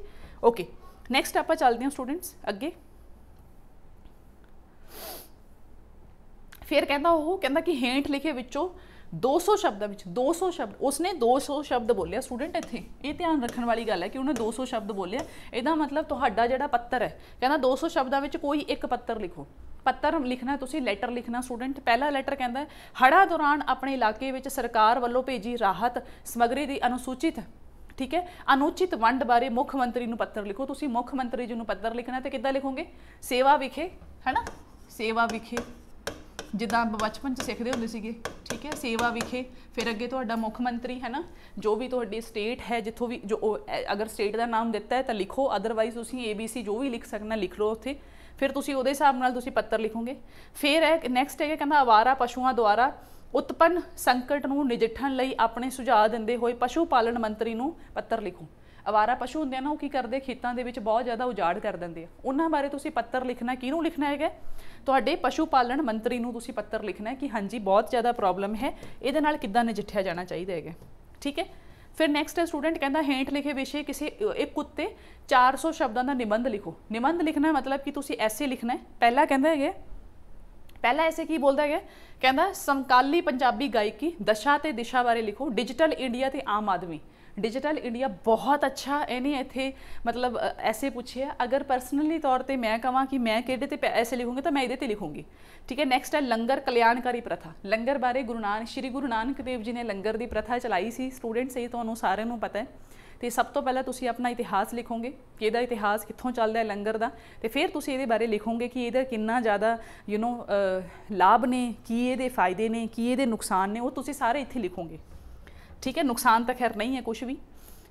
A: ਓਕੇ ਨੈਕਸਟ ਆਪਾਂ ਚੱਲਦੇ ਹਾਂ ਸਟੂਡੈਂਟਸ ਅੱਗੇ ਫਿਰ ਕਹਿੰਦਾ ਉਹ ਕਹਿੰਦਾ ਕਿ ਹੇਂਟ ਲਿਖੇ ਵਿੱਚੋਂ 200 ਸ਼ਬਦਾਂ ਵਿੱਚ 200 ਸ਼ਬਦ ਉਸਨੇ 200 ਸ਼ਬਦ ਬੋਲਿਆ ਸਟੂਡੈਂਟ ਇੱਥੇ ਇਹ ਧਿਆਨ ਰੱਖਣ ਵਾਲੀ ਗੱਲ ਹੈ ਕਿ ਉਹਨੇ 200 ਸ਼ਬਦ ਬੋਲਿਆ ਇਹਦਾ ਮਤਲਬ ਤੁਹਾਡਾ ਜਿਹੜਾ ਪੱਤਰ ਹੈ ਕਹਿੰਦਾ 200 ਸ਼ਬਦਾਂ ਵਿੱਚ ਕੋਈ ਇੱਕ ਪੱਤਰ ਲਿਖੋ ਪੱਤਰ ਲਿਖਣਾ ਤੁਸੀਂ ਲੈਟਰ ਲਿਖਣਾ ਸਟੂਡੈਂਟ ਪਹਿਲਾ ਲੈਟਰ ਕਹਿੰਦਾ ਹੜਾ ਦੌਰਾਨ ਆਪਣੇ ਇਲਾਕੇ ਵਿੱਚ ਸਰਕਾਰ ਵੱਲੋਂ ਭੇਜੀ ਰਾਹਤ ਸਮਗਰੀ ਦੀ ਅਨੁਸੂਚਿਤ ਠੀਕ ਹੈ ਅਨੁਚਿਤ ਵੰਡ ਬਾਰੇ ਮੁੱਖ ਮੰਤਰੀ ਨੂੰ ਪੱਤਰ ਲਿਖੋ ਤੁਸੀਂ ਮੁੱਖ ਮੰਤਰੀ ਜੀ ਨੂੰ ਪੱਤਰ ਲਿਖਣਾ ਤੇ ਕਿੱਦਾਂ ਲਿਖੋਗੇ ਸੇਵਾ ਵਿਖੇ ਹੈਨਾ ਸੇਵਾ ਵਿਖੇ ਜਿੱਦਾਂ ਬਚਪਨ ਚ ਸਿੱਖਦੇ ਹੁੰਦੇ ਸੀਗੇ ਠੀਕ ਹੈ ਸੇਵਾ ਵਿਖੇ ਫਿਰ ਅੱਗੇ ਤੁਹਾਡਾ ਮੁੱਖ ਮੰਤਰੀ ਹੈ ਨਾ ਜੋ ਵੀ ਤੁਹਾਡੀ ਸਟੇਟ ਹੈ ਜਿੱਥੋਂ ਵੀ ਜੋ ਅਗਰ ਸਟੇਟ ਦਾ ਨਾਮ ਦਿੱਤਾ ਹੈ ਤਾਂ ਲਿਖੋ ਅਦਰਵਾਈਜ਼ ਤੁਸੀਂ ABC ਜੋ ਵੀ ਲਿਖ ਸਕਣਾ ਲਿਖ ਲਓ ਉੱਥੇ ਫਿਰ ਤੁਸੀਂ ਉਹਦੇ ਹਿਸਾਬ ਨਾਲ ਤੁਸੀਂ ਪੱਤਰ ਲਿਖੋਗੇ ਫਿਰ ਹੈ ਨੈਕਸਟ ਹੈ ਕਹਿੰਦਾ ਆਵਾਰਾ ਪਸ਼ੂਆਂ ਦੁਆਰਾ ਉਤਪੰਨ ਸੰਕਟ ਨੂੰ ਨਿਜਠਣ ਲਈ ਆਪਣੇ ਸੁਝਾਅ ਦਿੰਦੇ ਹੋਏ ਪਸ਼ੂ ਪਾਲਣ ਮੰਤਰੀ ਨੂੰ ਪੱਤਰ ਲਿਖੋ ਆਵਾਰਾ ਪਸ਼ੂ ਹੁੰਦੇ ਨਾ ਉਹ ਕੀ ਕਰਦੇ ਖੇਤਾਂ ਦੇ ਵਿੱਚ ਬਹੁਤ ਜ਼ਿਆਦਾ ਉਜਾੜ ਕਰ ਦਿੰਦੇ ਆ ਉਹਨਾਂ ਬਾਰੇ ਤੁਸੀਂ ਪੱਤਰ ਲਿਖਣਾ ਕਿਹਨੂੰ ਲਿਖਣਾ ਹੈਗਾ ਤੁਹਾਡੇ ਪਸ਼ੂ ਪਾਲਣ ਮੰਤਰੀ ਨੂੰ ਤੁਸੀਂ ਪੱਤਰ ਲਿਖਣਾ ਹੈ ਕਿ ਹਾਂਜੀ ਬਹੁਤ ਜ਼ਿਆਦਾ ਪ੍ਰੋਬਲਮ ਹੈ ਇਹਦੇ ਨਾਲ ਕਿੱਦਾਂ ਨਜਿੱਠਿਆ ਜਾਣਾ ਚਾਹੀਦਾ ਹੈਗਾ ਠੀਕ ਹੈ ਫਿਰ ਨੈਕਸਟ ਸਟੂਡੈਂਟ ਕਹਿੰਦਾ ਹੈਂਟ ਲਿਖੇ ਵਿਸ਼ੇ ਕਿਸੇ ਇੱਕ ਕੁੱਤੇ 400 ਸ਼ਬਦਾਂ ਦਾ ਨਿਬੰਧ ਲਿਖੋ ਨਿਬੰਧ ਲਿਖਣਾ ਮਤਲਬ ਕਿ ਤੁਸੀਂ ਐਸੇ ਲਿਖਣਾ ਹੈ ਪਹਿਲਾ ਕਹਿੰਦਾ ਹੈਗਾ ਪਹਿਲਾ ਐਸੇ ਕੀ ਬੋਲਦਾ ਹੈਗਾ ਕਹਿੰਦਾ ਸਮਕਾਲੀ ਪੰਜਾਬੀ ਗਾਇਕੀ ਦਸ਼ਾ ਤੇ ਦਿਸ਼ਾ ਬਾਰੇ ਲਿਖੋ ਡਿਜੀਟਲ ਇੰਡੀਆ ਤੇ ਆਮ ਆਦਮੀ ਡਿਜੀਟਲ ਇੰਡੀਆ ਬਹੁਤ ਅੱਛਾ ਇਹਨੇ ਇੱਥੇ ਮਤਲਬ ਐਸੇ ਪੁੱਛਿਆ ਅਗਰ ਪਰਸਨਲੀ ਤੌਰ ਤੇ ਮੈਂ ਕਹਾਂ ਕਿ ਮੈਂ ਕਿਹਦੇ ਤੇ ਐਸੇ ਲਿਖੂੰਗੀ ਤਾਂ ਮੈਂ ਇਹਦੇ ਤੇ ਲਿਖੂੰਗੀ ਠੀਕ ਹੈ ਨੈਕਸਟ ਹੈ ਲੰਗਰ ਕਲਿਆਣਕਾਰੀ ਪ੍ਰਥਾ ਲੰਗਰ ਬਾਰੇ ਗੁਰੂ ਨਾਨਕ ਸ਼੍ਰੀ ਗੁਰੂ ਨਾਨਕ ਦੇਵ ਜੀ ਨੇ ਲੰਗਰ ਦੀ ਪ੍ਰਥਾ ਚਲਾਈ ਸੀ ਸਟੂਡੈਂਟਸ ਇਹ ਤੁਹਾਨੂੰ ਸਾਰਿਆਂ ਨੂੰ ਪਤਾ ਹੈ ਤੇ ਸਭ ਤੋਂ ਪਹਿਲਾਂ ਤੁਸੀਂ ਆਪਣਾ ਇਤਿਹਾਸ ਲਿਖੋਗੇ ਕਿ ਇਹਦਾ ਇਤਿਹਾਸ ਕਿੱਥੋਂ ਚੱਲਦਾ ਹੈ ਲੰਗਰ ਦਾ ਤੇ ਫਿਰ ਤੁਸੀਂ ਇਹਦੇ ਬਾਰੇ ਲਿਖੋਗੇ ਕਿ ਇਹਦਾ ਕਿੰਨਾ ਜ਼ਿਆਦਾ ਯੂ نو ਲਾਭ ਨੇ ਕੀ ਇਹਦੇ ਫਾਇਦੇ ਨੇ ਕੀ ਇਹਦੇ ਨੁਕਸਾਨ ਨੇ ਉਹ ਤੁਸੀਂ ਸਾਰੇ ਇੱਥੇ ਲਿਖੋਗੇ ਠੀਕ ਹੈ ਨੁਕਸਾਨ ਤਾਂ ਖੈਰ ਨਹੀਂ ਹੈ ਕੁਝ ਵੀ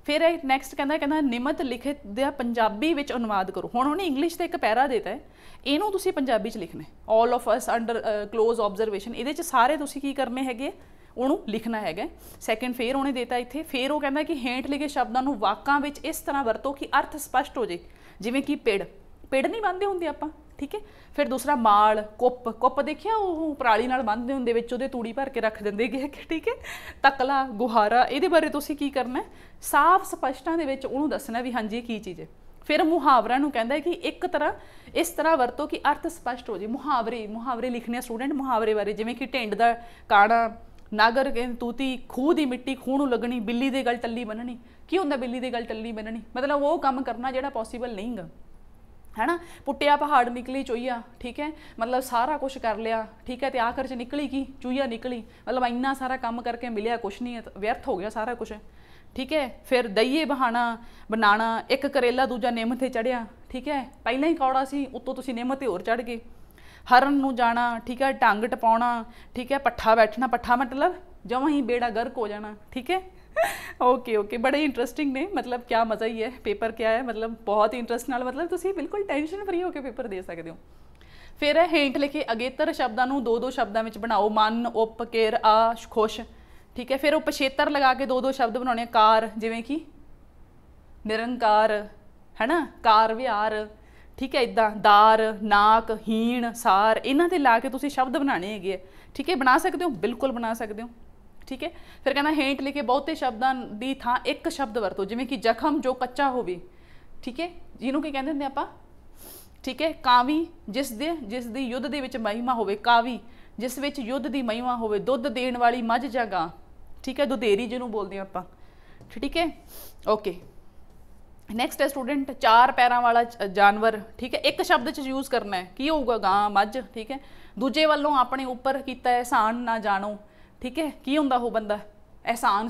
A: ਫਿਰ ਇਹ ਨੈਕਸਟ ਕਹਿੰਦਾ ਕਹਿੰਦਾ ਨਿਮਤ ਲਿਖਿਤ ਦਾ ਪੰਜਾਬੀ ਵਿੱਚ ਅਨੁਵਾਦ ਕਰੋ ਹੁਣ ਉਹਨੇ ਇੰਗਲਿਸ਼ ਤੇ ਇੱਕ ਪੈਰਾ ਦਿੱਤਾ ਹੈ ਇਹਨੂੰ ਤੁਸੀਂ ਪੰਜਾਬੀ ਚ ਲਿਖਣਾ ਹੈ 올 of us under close observation ਇਹਦੇ ਚ ਸਾਰੇ ਤੁਸੀਂ ਕੀ ਕਰਨੇ ਹੈਗੇ ਉਹਨੂੰ ਲਿਖਣਾ ਹੈਗਾ ਸੈਕੰਡ ਫੇਰ ਉਹਨੇ ਦਿੱਤਾ ਇੱਥੇ ਫੇਰ ਉਹ ਕਹਿੰਦਾ ਕਿ ਹੇਂਟ ਲਿਖੇ ਸ਼ਬਦਾਂ ਨੂੰ ਵਾਕਾਂ ਵਿੱਚ ਇਸ ਤਰ੍ਹਾਂ ਵਰਤੋ ਕਿ ਅਰਥ ਸਪਸ਼ਟ ਹੋ ਜੇ ਜਿਵੇਂ ਕਿ ਪੇੜ ਪੇੜ ਨਹੀਂ ਬੰਦੇ ਹੁੰਦੇ ਆਪਾਂ ਠੀਕ ਹੈ ਫਿਰ ਦੂਸਰਾ ਮਾਲ ਕੁੱਪ ਕੁੱਪ ਦੇਖਿਆ ਉਹ ਪਰਾਲੀ ਨਾਲ ਬੰਨਦੇ ਹੁੰਦੇ ਵਿੱਚ ਉਹਦੇ ਤੂੜੀ ਭਰ ਕੇ ਰੱਖ ਦਿੰਦੇ ਗਏ ਕਿ ਠੀਕ ਹੈ ਤਕਲਾ ਗੁਹਾਰਾ ਇਹਦੇ ਬਾਰੇ ਤੁਸੀਂ ਕੀ ਕਰਨਾ ਹੈ ਸਾਫ਼ ਸਪਸ਼ਟਾਂ ਦੇ ਵਿੱਚ ਉਹਨੂੰ ਦੱਸਣਾ ਵੀ ਹਾਂਜੀ ਕੀ ਚੀਜ਼ ਹੈ ਫਿਰ ਮੁਹਾਵਰਾ ਨੂੰ ਕਹਿੰਦਾ ਕਿ ਇੱਕ ਤਰ੍ਹਾਂ ਇਸ ਤਰ੍ਹਾਂ ਵਰਤੋ ਕਿ ਅਰਥ ਸਪਸ਼ਟ ਹੋ ਜੇ ਮੁਹਾਵਰੇ ਮੁਹਾਵਰੇ ਲਿਖਨੇ ਸਟੂਡੈਂਟ ਮੁਹਾਵਰੇ ਬਾਰੇ ਜਿਵੇਂ ਕਿ ਢਿੰਡ ਦਾ ਕਾਣਾ ਨਾਗਰ ਕੇ ਤੂਤੀ ਖੂਹ ਦੀ ਮਿੱਟੀ ਖੂਹ ਨੂੰ ਲੱਗਣੀ ਬਿੱਲੀ ਦੇ ਗਲ ਟੱਲੀ ਬੰਨਣੀ ਕੀ ਹੁੰਦਾ ਬਿੱਲੀ ਦੇ ਗਲ ਟੱਲੀ ਬੰਨਣੀ ਮਤਲਬ ਉਹ ਕੰਮ ਕਰਨਾ ਜਿਹੜਾ ਪੋਸੀਬਲ ਨਹੀਂਗਾ ਹੈਨਾ ਪੁੱਟਿਆ ਪਹਾੜ ਨਿਕਲੀ ਚੋਈਆ ਠੀਕ ਹੈ ਮਤਲਬ ਸਾਰਾ ਕੁਝ ਕਰ ਲਿਆ ਠੀਕ ਹੈ ਤੇ ਆਖਰ ਚ ਨਿਕਲੀ ਕੀ ਚੋਈਆ ਨਿਕਲੀ ਮਤਲਬ ਇੰਨਾ ਸਾਰਾ ਕੰਮ ਕਰਕੇ ਮਿਲਿਆ ਕੁਝ ਨਹੀਂ ਵਿਅਰਥ ਹੋ ਗਿਆ ਸਾਰਾ ਕੁਝ ਠੀਕ ਹੈ ਫਿਰ ਦਈਏ ਬਹਾਣਾ ਬਣਾਣਾ ਇੱਕ ਕਰੇਲਾ ਦੂਜਾ ਨਿੰਮ ਤੇ ਚੜਿਆ ਠੀਕ ਹੈ ਪਹਿਲਾਂ ਹੀ ਕੌੜਾ ਸੀ ਉੱਤੋਂ ਤੁਸੀਂ ਨਿੰਮ ਤੇ ਹੋਰ ਚੜ ਗਏ ਹਰਨ ਨੂੰ ਜਾਣਾ ਠੀਕ ਹੈ ਟੰਗ ਟਪਾਉਣਾ ਠੀਕ ਹੈ ਪੱਠਾ ਬੈਠਣਾ ਪੱਠਾ ਮਤਲਬ ਜਮਾਂ ਹੀ ਬੇੜਾ ਗਰਕ ਹੋ ਜਾਣਾ ਠੀਕ ਹੈ ਓਕੇ ਓਕੇ ਬੜਾ ਇੰਟਰਸਟਿੰਗ ਨੇ ਮਤਲਬ ਕੀ ਮਜ਼ਾ ਹੀ ਹੈ ਪੇਪਰ ਕੀ ਹੈ ਮਤਲਬ ਬਹੁਤ ਇੰਟਰਸਟ ਨਾਲ ਮਤਲਬ ਤੁਸੀਂ ਬਿਲਕੁਲ ਟੈਨਸ਼ਨ ਫਰੀ ਹੋ ਕੇ ਪੇਪਰ ਦੇ ਸਕਦੇ ਹੋ ਫਿਰ ਹੈ ਹੇਂਟ ਲਿਖੇ ਅਗੇਤਰ ਸ਼ਬਦਾਂ ਨੂੰ ਦੋ ਦੋ ਸ਼ਬਦਾਂ ਵਿੱਚ ਬਣਾਓ ਮਨ ਉਪ ਕੇਰ ਆ ਖੁਸ਼ ਠੀਕ ਹੈ ਫਿਰ ਉਹ ਪਛੇਤਰ ਲਗਾ ਕੇ ਦੋ ਦੋ ਸ਼ਬਦ ਬਣਾਉਣੇ ਆ ਕਾਰ ਜਿਵੇਂ ਕਿ ਨਿਰੰਕਾਰ ਹੈਨਾ ਕਾਰ ਵਿਹਾਰ ਠੀਕ ਹੈ ਇਦਾਂ ਦਾਰ ਨਾਕ ਹੀਣ ਸਾਰ ਇਹਨਾਂ ਤੇ ਲਾ ਕੇ ਤੁਸੀਂ ਸ਼ਬਦ ਬਣਾਣੇ ਹੈਗੇ ਠੀਕ ਹੈ ਬਣਾ ਸਕਦੇ ਹੋ ਬਿਲਕੁਲ ਬਣਾ ਸਕਦੇ ਹੋ ਠੀਕ ਹੈ ਫਿਰ ਕਹਿੰਦਾ ਹੇਂਟ ਕੇ ਬਹੁਤੇ ਸ਼ਬਦਾਂ ਦੀ ਥਾਂ ਇੱਕ ਸ਼ਬਦ ਵਰਤੋ ਜਿਵੇਂ ਕਿ ਜ਼ਖਮ ਜੋ ਕੱਚਾ ਹੋਵੇ ਠੀਕ ਹੈ ਜਿਹਨੂੰ ਕੀ ਕਹਿੰਦੇ ਹੁੰਦੇ ਆਪਾਂ ਠੀਕ ਹੈ ਕਾਵੀ ਜਿਸ ਦੇ ਜਿਸ ਦੀ ਯੁੱਧ ਦੇ ਵਿੱਚ ਮਹਿਮਾ ਹੋਵੇ ਕਾਵੀ ਜਿਸ ਵਿੱਚ ਯੁੱਧ ਦੀ ਮਹਿਮਾ ਹੋਵੇ ਦੁੱਧ ਦੇਣ ਵਾਲੀ ਮੱਝ ਜਗਾ ਠੀਕ ਹੈ ਦੁਧੇਰੀ ਜਿਹਨੂੰ ਬੋਲਦੇ ਆਪਾਂ ਠੀਕ ਹੈ ਓਕੇ ਨੈਕਸਟ ਹੈ ਸਟੂਡੈਂਟ ਚਾਰ ਪੈਰਾਂ ਵਾਲਾ ਜਾਨਵਰ ਠੀਕ ਹੈ ਇੱਕ ਸ਼ਬਦ ਚ ਯੂਜ਼ ਕਰਨਾ ਹੈ ਕੀ ਹੋਊਗਾ ਗਾਂ ਮੱਝ ਠੀਕ ਹੈ ਦੂਜੇ ਵੱਲੋਂ ਆਪਣੇ ਉੱਪਰ ਕੀਤਾ ਹੈ ਸਾਨ ਨਾ ਜਾਣੋ ਠੀਕ ਹੈ ਕੀ ਹੁੰਦਾ ਉਹ ਬੰਦਾ ਇਹਸਾਨ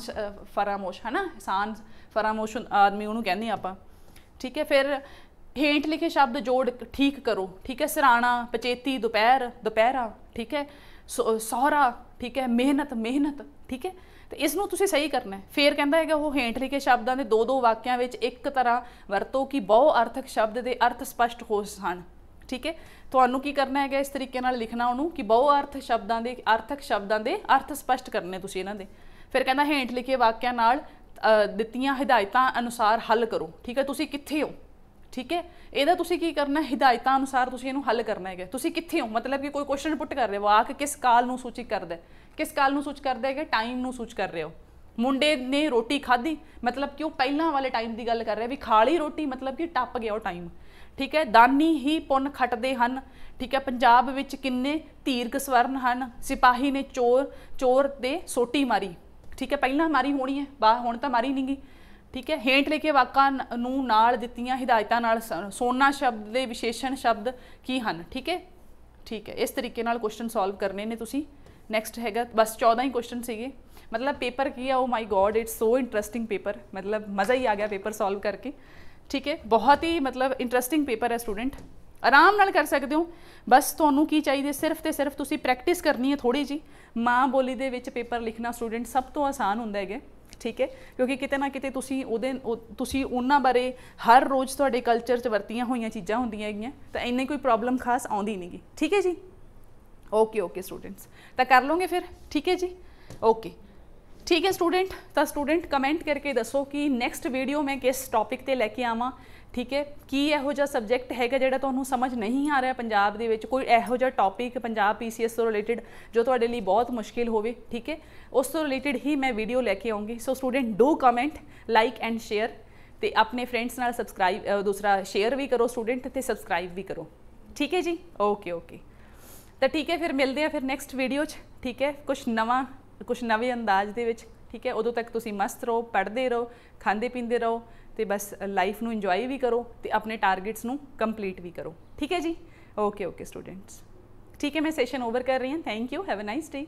A: ਫਰਾਮੋਸ਼ ਹੈ ਨਾ ਅਹਿਸਾਨ ਫਰਾਮੋਸ਼ ਆਦਮੀ ਉਹਨੂੰ ਕਹਿੰਦੇ ਆਪਾਂ ਠੀਕ ਹੈ ਫਿਰ ਹੇਠ ਲਿਖੇ ਸ਼ਬਦ ਜੋੜ ਠੀਕ ਕਰੋ ਠੀਕ ਹੈ ਸਰਾਣਾ ਪਚੇਤੀ ਦੁਪਹਿਰ ਦੁਪਹਿਰਾ ਠੀਕ ਹੈ ਸੋਹਰਾ ਠੀਕ ਹੈ ਮਿਹਨਤ ਮਿਹਨਤ ਠੀਕ ਹੈ ਤੇ ਇਸ ਨੂੰ ਤੁਸੀਂ ਸਹੀ ਕਰਨਾ ਹੈ ਫੇਰ ਕਹਿੰਦਾ ਹੈਗਾ ਉਹ ਹੇਠ ਲਿਖੇ ਸ਼ਬਦਾਂ ਦੇ ਦੋ ਦੋ ਵਾਕਿਆਂ ਵਿੱਚ ਇੱਕ ਤਰ੍ਹਾਂ ਵਰਤੋ ਕਿ ਬਹੁ ਅਰਥਕ ਸ਼ਬਦ ਦੇ ਅਰਥ ਸਪਸ਼ਟ ਹੋ ਸਣ ਠੀਕ ਹੈ ਤੁਹਾਨੂੰ ਕੀ ਕਰਨਾ ਹੈਗਾ ਇਸ ਤਰੀਕੇ ਨਾਲ ਲਿਖਣਾ ਉਹਨੂੰ ਕਿ ਬਹੁ ਅਰਥ ਸ਼ਬਦਾਂ ਦੇ ਅਰਥਕ ਸ਼ਬਦਾਂ ਦੇ ਅਰਥ ਸਪਸ਼ਟ ਕਰਨੇ ਤੁਸੀਂ ਇਹਨਾਂ ਦੇ ਫਿਰ ਕਹਿੰਦਾ ਹੈਂਟ ਲਿਖੇ ਵਾਕਿਆਂ ਨਾਲ ਦਿੱਤੀਆਂ ਹਦਾਇਤਾਂ ਅਨੁਸਾਰ ਹੱਲ ਕਰੋ ਠੀਕ ਹੈ ਤੁਸੀਂ ਕਿੱਥੇ ਹੋ ਠੀਕ ਹੈ ਇਹਦਾ ਤੁਸੀਂ ਕੀ ਕਰਨਾ ਹਦਾਇਤਾਂ ਅਨੁਸਾਰ ਤੁਸੀਂ ਇਹਨੂੰ ਹੱਲ ਕਰਨਾ ਹੈਗਾ ਤੁਸੀਂ ਕਿੱਥੇ ਹੋ ਮਤਲਬ ਕਿ ਕੋਈ ਕੁਐਸਚਨ ਪੁੱਟ ਕਰ ਰਹੇ ਹੋ ਵਾਕ ਕਿਸ ਕਾਲ ਨੂੰ ਸੂਚਿਤ ਕਰਦਾ ਕਿਸ ਕਾਲ ਨੂੰ ਸੂਚ ਕਰਦਾ ਹੈਗਾ ਟਾਈਮ ਨੂੰ ਸੂਚ ਕਰ ਰਹੇ ਹੋ ਮੁੰਡੇ ਨੇ ਰੋਟੀ ਖਾਧੀ ਮਤਲਬ ਕਿ ਉਹ ਪਹਿਲਾਂ ਵਾਲੇ ਟਾਈਮ ਦੀ ਗੱਲ ਕਰ ਰਿਹਾ ਵੀ ਖਾ ਲਈ ਰੋਟੀ ਮਤਲਬ ਕਿ ਟੱਪ ਗਿਆ ਉਹ ਟਾਈਮ ਠੀਕ ਹੈ ਦਾਨੀ ਹੀ ਪੁੰਨ ਖਟਦੇ ਹਨ ਠੀਕ ਹੈ ਪੰਜਾਬ ਵਿੱਚ ਕਿੰਨੇ ਧੀਰਕ ਸਵਰਨ ਹਨ ਸਿਪਾਹੀ ਨੇ ਚੋਰ ਚੋਰ ਤੇ ਸੋਟੀ ਮਾਰੀ ਠੀਕ ਹੈ ਪਹਿਲਾਂ ਮਾਰੀ ਹੋਣੀ ਹੈ ਬਾ ਹੁਣ ਤਾਂ ਮਾਰੀ ਨਹੀਂਗੀ ਠੀਕ ਹੈ ਹੇਂਟ ਲੈ ਕੇ ਵਾਕਾਂ ਨੂੰ ਨਾਲ ਦਿੱਤੀਆਂ ਹਦਾਇਤਾਂ ਨਾਲ ਸੋਨਾ ਸ਼ਬਦ ਦੇ ਵਿਸ਼ੇਸ਼ਣ ਸ਼ਬਦ ਕੀ ਹਨ ਠੀਕ ਹੈ ਠੀਕ ਹੈ ਇਸ ਤਰੀਕੇ ਨਾਲ ਕੁਐਸਚਨ ਸੋਲਵ ਕਰਨੇ ਨੇ ਤੁਸੀਂ ਨੈਕਸਟ ਹੈਗਾ ਬਸ 14 ਹੀ ਕੁਐਸਚਨ ਸੀਗੇ ਮਤਲਬ ਪੇਪਰ ਕੀ ਆ oh my god it's so interesting paper ਮਤਲਬ ਮਜ਼ਾ ਹੀ ਆ ਗਿਆ ਪੇਪਰ ਸੋਲਵ ਕਰਕੇ ਠੀਕ ਹੈ ਬਹੁਤ ਹੀ ਮਤਲਬ ਇੰਟਰਸਟਿੰਗ ਪੇਪਰ ਹੈ ਸਟੂਡੈਂਟ ਆਰਾਮ ਨਾਲ ਕਰ ਸਕਦੇ ਹੋ ਬਸ ਤੁਹਾਨੂੰ ਕੀ ਚਾਹੀਦੇ ਸਿਰਫ ਤੇ ਸਿਰਫ ਤੁਸੀਂ ਪ੍ਰੈਕਟਿਸ ਕਰਨੀ ਹੈ ਥੋੜੀ ਜੀ ਮਾਂ ਬੋਲੀ ਦੇ ਵਿੱਚ ਪੇਪਰ ਲਿਖਣਾ ਸਟੂਡੈਂਟ ਸਭ ਤੋਂ ਆਸਾਨ ਹੁੰਦਾ ਹੈਗੇ ਠੀਕ ਹੈ ਕਿਉਂਕਿ ਕਿਤੇ ਨਾ ਕਿਤੇ ਤੁਸੀਂ ਉਹਦੇ ਤੁਸੀਂ ਉਹਨਾਂ ਬਾਰੇ ਹਰ ਰੋਜ਼ ਤੁਹਾਡੇ ਕਲਚਰ 'ਚ ਵਰਤੀਆਂ ਹੋਈਆਂ ਚੀਜ਼ਾਂ ਹੁੰਦੀਆਂ ਹੈਗੀਆਂ ਤਾਂ ਇੰਨੇ ਕੋਈ ਪ੍ਰੋਬਲਮ ਖਾਸ ਆਉਂਦੀ ਨਹੀਂਗੀ ਠੀਕ ਹੈ ਜੀ ਓਕੇ ਓਕੇ ਸਟੂਡੈਂਟਸ ਤਾਂ ਕਰ ਲਓਗੇ ਫਿਰ ਠੀਕ ਹੈ ਜੀ ਓਕੇ ਠੀਕ ਹੈ ਸਟੂਡੈਂਟ ਤਾਂ ਸਟੂਡੈਂਟ ਕਮੈਂਟ ਕਰਕੇ ਦੱਸੋ ਕਿ ਨੈਕਸਟ ਵੀਡੀਓ ਮੈਂ ਕਿਸ ਟੌਪਿਕ ਤੇ ਲੈ ਕੇ ਆਵਾਂ ਠੀਕ ਹੈ ਕੀ ਇਹੋ ਜਿਹਾ ਸਬਜੈਕਟ ਹੈਗਾ ਜਿਹੜਾ ਤੁਹਾਨੂੰ ਸਮਝ ਨਹੀਂ ਆ ਰਿਹਾ ਪੰਜਾਬ ਦੇ ਵਿੱਚ ਕੋਈ ਇਹੋ ਜਿਹਾ ਟੌਪਿਕ ਪੰਜਾਬ ਪੀਸੀਐਸ ਤੋਂ ਰਿਲੇਟਡ ਜੋ ਤੁਹਾਡੇ ਲਈ ਬਹੁਤ ਮੁਸ਼ਕਿਲ ਹੋਵੇ ਠੀਕ ਹੈ ਉਸ ਤੋਂ ਰਿਲੇਟਡ ਹੀ ਮੈਂ ਵੀਡੀਓ ਲੈ ਕੇ ਆਉਂਗੀ so student do comment like and share ਤੇ ਆਪਣੇ ਫਰੈਂਡਸ ਨਾਲ ਸਬਸਕ੍ਰਾਈਬ ਦੂਸਰਾ ਸ਼ੇਅਰ ਵੀ ਕਰੋ ਸਟੂਡੈਂਟ ਤੇ ਸਬਸਕ੍ਰਾਈਬ ਵੀ ਕਰੋ ਠੀਕ ਹੈ ਜੀ ਓਕੇ ਓਕੇ ਤਾਂ ਠੀਕ ਹੈ ਫਿਰ ਮਿਲਦੇ ਆ ਫਿਰ ਨੈਕਸਟ ਵੀਡੀਓ 'ਚ ਠੀਕ ਹੈ ਕੁਝ ਨਵਾਂ ਕੁਝ ਨਵੇਂ ਅੰਦਾਜ਼ ਦੇ ਵਿੱਚ ਠੀਕ ਹੈ ਉਦੋਂ ਤੱਕ ਤੁਸੀਂ ਮਸਤ ਰਹੋ ਪੜ੍ਹਦੇ ਰਹੋ ਖਾਂਦੇ ਪੀਂਦੇ ਰਹੋ ਤੇ ਬਸ ਲਾਈਫ ਨੂੰ ਇੰਜੋਏ ਵੀ ਕਰੋ ਤੇ ਆਪਣੇ ਟਾਰਗੇਟਸ ਨੂੰ ਕੰਪਲੀਟ ਵੀ ਕਰੋ ਠੀਕ ਹੈ ਜੀ ਓਕੇ ਓਕੇ ਸਟੂਡੈਂਟਸ ਠੀਕ ਹੈ ਮੈਂ ਸੈਸ਼ਨ ਓਵਰ ਕਰ ਰਹੀ ਹਾਂ thank you have a nice day